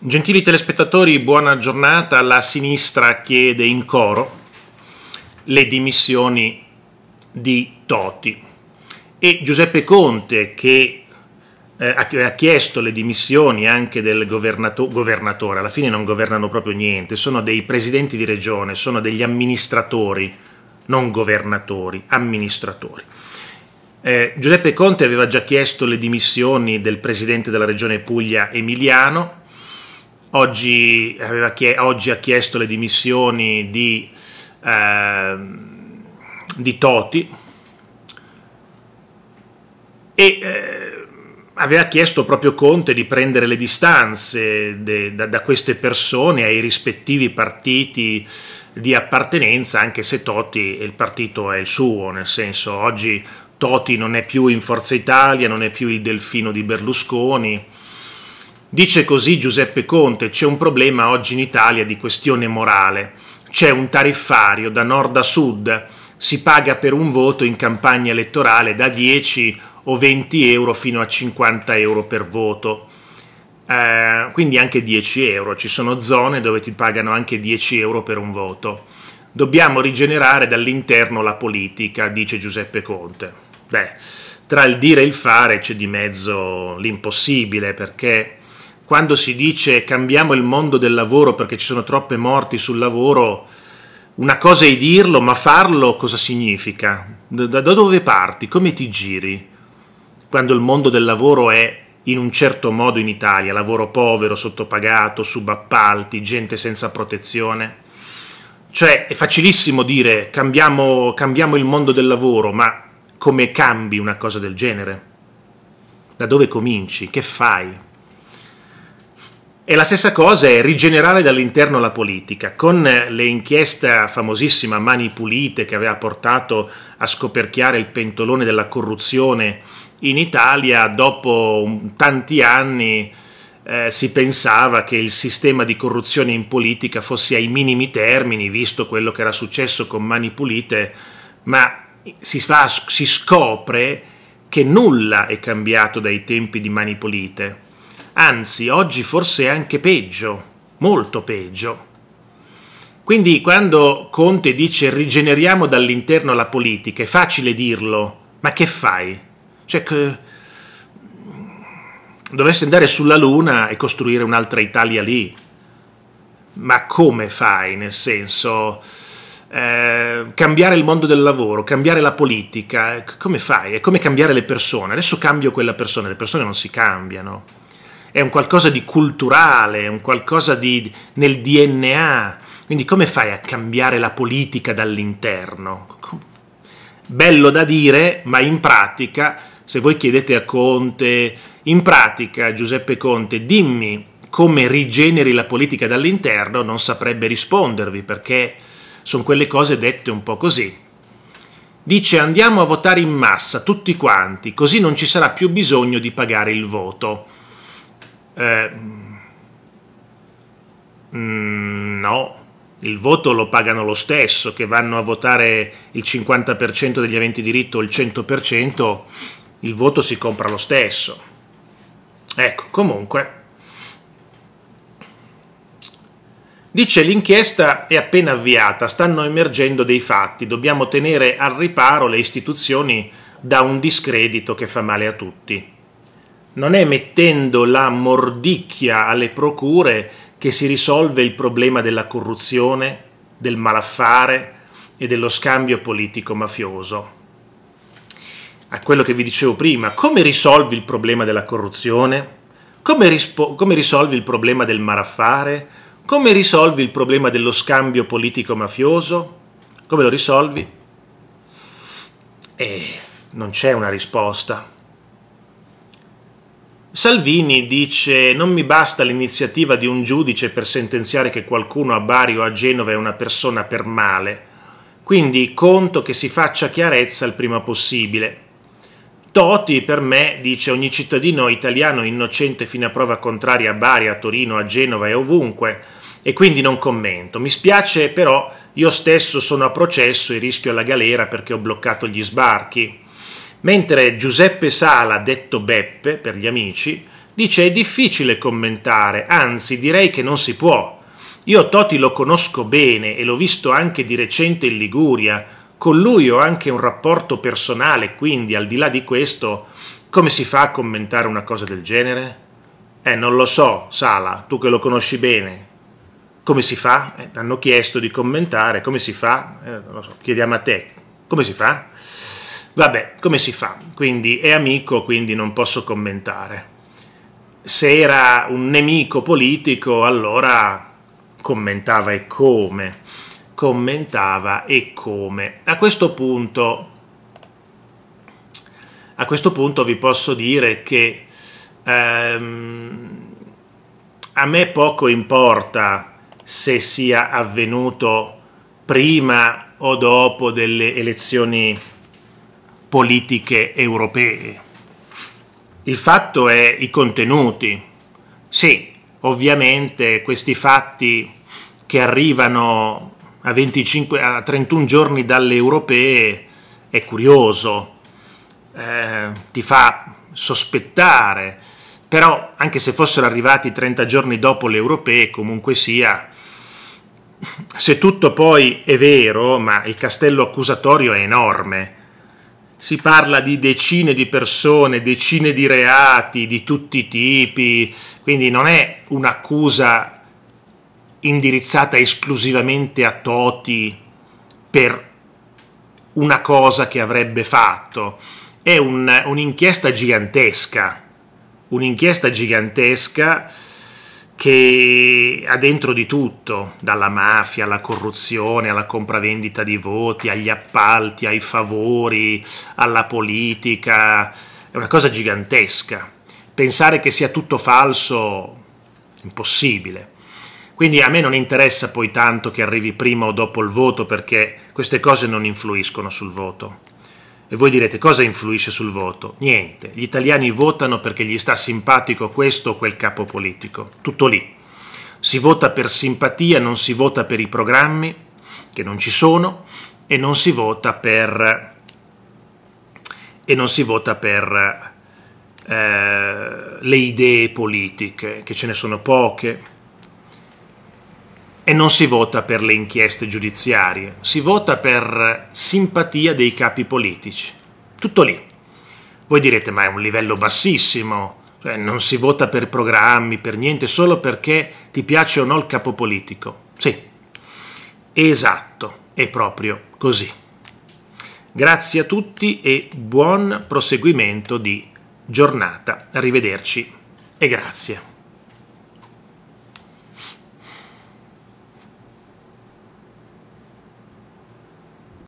Gentili telespettatori, buona giornata. La sinistra chiede in coro le dimissioni di Toti e Giuseppe Conte che eh, ha chiesto le dimissioni anche del governato- governatore, alla fine non governano proprio niente, sono dei presidenti di regione, sono degli amministratori, non governatori, amministratori. Eh, Giuseppe Conte aveva già chiesto le dimissioni del presidente della regione Puglia Emiliano, oggi, chie- oggi ha chiesto le dimissioni di, eh, di Toti e eh, aveva chiesto proprio Conte di prendere le distanze de- da-, da queste persone ai rispettivi partiti di appartenenza, anche se Toti e il partito è il suo, nel senso oggi Toti non è più in Forza Italia, non è più il delfino di Berlusconi, Dice così Giuseppe Conte, c'è un problema oggi in Italia di questione morale. C'è un tariffario da nord a sud, si paga per un voto in campagna elettorale da 10 o 20 euro fino a 50 euro per voto. Eh, quindi anche 10 euro, ci sono zone dove ti pagano anche 10 euro per un voto. Dobbiamo rigenerare dall'interno la politica, dice Giuseppe Conte. Beh, tra il dire e il fare c'è di mezzo l'impossibile perché quando si dice cambiamo il mondo del lavoro perché ci sono troppe morti sul lavoro, una cosa è dirlo, ma farlo cosa significa? Da, dove parti? Come ti giri? Quando il mondo del lavoro è in un certo modo in Italia, lavoro povero, sottopagato, subappalti, gente senza protezione. Cioè è facilissimo dire cambiamo, cambiamo il mondo del lavoro, ma come cambi una cosa del genere? Da dove cominci? Che fai? E la stessa cosa è rigenerare dall'interno la politica. Con eh, l'inchiesta famosissima Mani Pulite che aveva portato a scoperchiare il pentolone della corruzione in Italia, dopo tanti anni eh, si pensava che il sistema di corruzione in politica fosse ai minimi termini, visto quello che era successo con Mani Pulite, ma si, fa, si scopre che nulla è cambiato dai tempi di Mani Pulite anzi oggi forse è anche peggio, molto peggio. Quindi quando Conte dice rigeneriamo dall'interno la politica, è facile dirlo, ma che fai? Cioè che dovresti andare sulla Luna e costruire un'altra Italia lì. Ma come fai? Nel senso, eh, cambiare il mondo del lavoro, cambiare la politica, come fai? È come cambiare le persone. Adesso cambio quella persona, le persone non si cambiano è un qualcosa di culturale, è un qualcosa di, nel DNA. Quindi come fai a cambiare la politica dall'interno? Bello da dire, ma in pratica, se voi chiedete a Conte, in pratica Giuseppe Conte, dimmi come rigeneri la politica dall'interno, non saprebbe rispondervi perché sono quelle cose dette un po' così. Dice andiamo a votare in massa tutti quanti, così non ci sarà più bisogno di pagare il voto. Eh, mm, no, il voto lo pagano lo stesso, che vanno a votare il 50% degli aventi diritto o il 100%, il voto si compra lo stesso. Ecco, comunque, Dice l'inchiesta è appena avviata, stanno emergendo dei fatti, dobbiamo tenere al riparo le istituzioni da un discredito che fa male a tutti non è mettendo la mordicchia alle procure che si risolve il problema della corruzione, del malaffare e dello scambio politico mafioso. A quello che vi dicevo prima, come risolvi il problema della corruzione? Come, rispo- come risolvi il problema del malaffare? Come risolvi il problema dello scambio politico mafioso? Come lo risolvi? E eh, non c'è una risposta. Salvini dice non mi basta l'iniziativa di un giudice per sentenziare che qualcuno a Bari o a Genova è una persona per male, quindi conto che si faccia chiarezza il prima possibile. Toti per me dice ogni cittadino italiano innocente fino a prova contraria a Bari, a Torino, a Genova e ovunque, e quindi non commento. Mi spiace però io stesso sono a processo e rischio la galera perché ho bloccato gli sbarchi mentre Giuseppe Sala, detto Beppe per gli amici, dice è difficile commentare, anzi direi che non si può. Io Toti lo conosco bene e l'ho visto anche di recente in Liguria, con lui ho anche un rapporto personale, quindi al di là di questo, come si fa a commentare una cosa del genere? Eh, non lo so, Sala, tu che lo conosci bene. Come si fa? Eh, hanno chiesto di commentare, come si fa? Eh, non lo so, chiediamo a te. Come si fa? Vabbè, come si fa? Quindi è amico, quindi non posso commentare. Se era un nemico politico, allora commentava e come. Commentava e come. A questo punto, a questo punto vi posso dire che ehm, a me poco importa se sia avvenuto prima o dopo delle elezioni politiche europee. Il fatto è i contenuti. Sì, ovviamente questi fatti che arrivano a, 25, a 31 giorni dalle europee è curioso, eh, ti fa sospettare, però anche se fossero arrivati 30 giorni dopo le europee, comunque sia, se tutto poi è vero, ma il castello accusatorio è enorme, si parla di decine di persone, decine di reati di tutti i tipi, quindi non è un'accusa indirizzata esclusivamente a Toti per una cosa che avrebbe fatto, è un, un'inchiesta gigantesca, un'inchiesta gigantesca che ha dentro di tutto, dalla mafia alla corruzione, alla compravendita di voti, agli appalti, ai favori, alla politica, è una cosa gigantesca. Pensare che sia tutto falso, impossibile. Quindi a me non interessa poi tanto che arrivi prima o dopo il voto perché queste cose non influiscono sul voto. E voi direte cosa influisce sul voto? Niente, gli italiani votano perché gli sta simpatico questo o quel capo politico, tutto lì. Si vota per simpatia, non si vota per i programmi, che non ci sono, e non si vota per... e non si vota per eh, le idee politiche, che ce ne sono poche e non si vota per le inchieste giudiziarie, si vota per simpatia dei capi politici. Tutto lì. Voi direte, ma è un livello bassissimo, cioè non si vota per programmi, per niente, solo perché ti piace o no il capo politico. Sì, esatto, è proprio così. Grazie a tutti e buon proseguimento di giornata. Arrivederci e grazie.